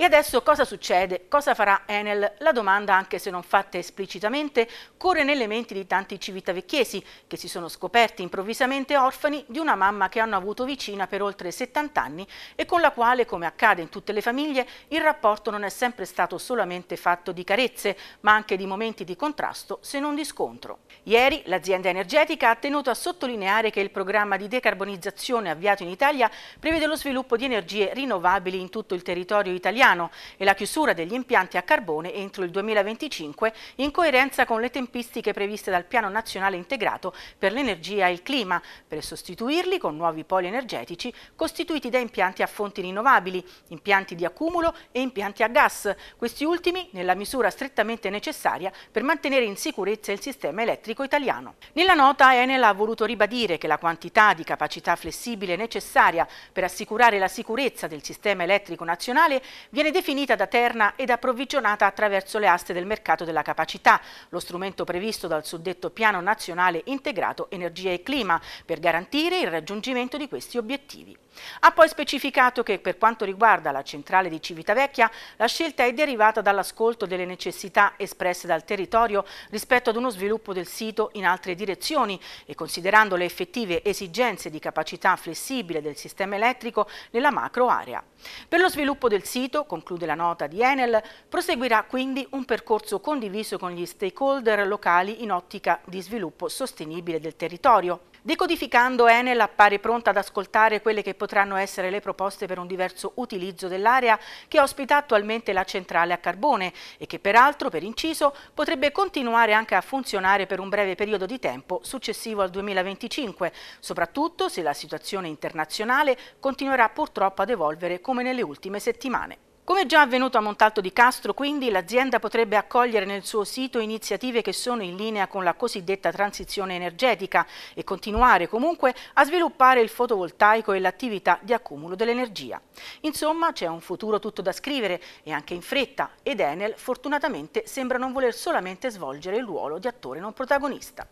E adesso cosa succede? Cosa farà Enel? La domanda, anche se non fatta esplicitamente, corre nelle menti di tanti civitavecchiesi che si sono scoperti improvvisamente orfani di una mamma che hanno avuto vicina per oltre 70 anni e con la quale, come accade in tutte le famiglie, il rapporto non è sempre stato solamente fatto di carezze, ma anche di momenti di contrasto, se non di scontro. Ieri l'azienda energetica ha tenuto a sottolineare che il programma di decarbonizzazione avviato in Italia prevede lo sviluppo di energie rinnovabili in tutto il territorio italiano piano e la chiusura degli impianti a carbone entro il 2025 in coerenza con le tempistiche previste dal Piano Nazionale Integrato per l'Energia e il Clima, per sostituirli con nuovi poli energetici costituiti da impianti a fonti rinnovabili, impianti di accumulo e impianti a gas, questi ultimi nella misura strettamente necessaria per mantenere in sicurezza il sistema elettrico italiano. Nella nota Enel ha voluto ribadire che la quantità di capacità flessibile necessaria per assicurare la sicurezza del sistema elettrico nazionale viene Viene definita da Terna ed approvvigionata attraverso le aste del mercato della capacità, lo strumento previsto dal suddetto Piano Nazionale Integrato Energia e Clima, per garantire il raggiungimento di questi obiettivi. Ha poi specificato che per quanto riguarda la centrale di Civitavecchia, la scelta è derivata dall'ascolto delle necessità espresse dal territorio rispetto ad uno sviluppo del sito in altre direzioni e considerando le effettive esigenze di capacità flessibile del sistema elettrico nella macro area. Per lo sviluppo del sito, conclude la nota di Enel, proseguirà quindi un percorso condiviso con gli stakeholder locali in ottica di sviluppo sostenibile del territorio. Decodificando Enel appare pronta ad ascoltare quelle che potranno essere le proposte per un diverso utilizzo dell'area che ospita attualmente la centrale a carbone e che peraltro, per inciso, potrebbe continuare anche a funzionare per un breve periodo di tempo successivo al 2025, soprattutto se la situazione internazionale continuerà purtroppo ad evolvere come nelle ultime settimane. Come già avvenuto a Montalto di Castro, quindi, l'azienda potrebbe accogliere nel suo sito iniziative che sono in linea con la cosiddetta transizione energetica e continuare comunque a sviluppare il fotovoltaico e l'attività di accumulo dell'energia. Insomma, c'è un futuro tutto da scrivere e anche in fretta ed Enel fortunatamente sembra non voler solamente svolgere il ruolo di attore non protagonista.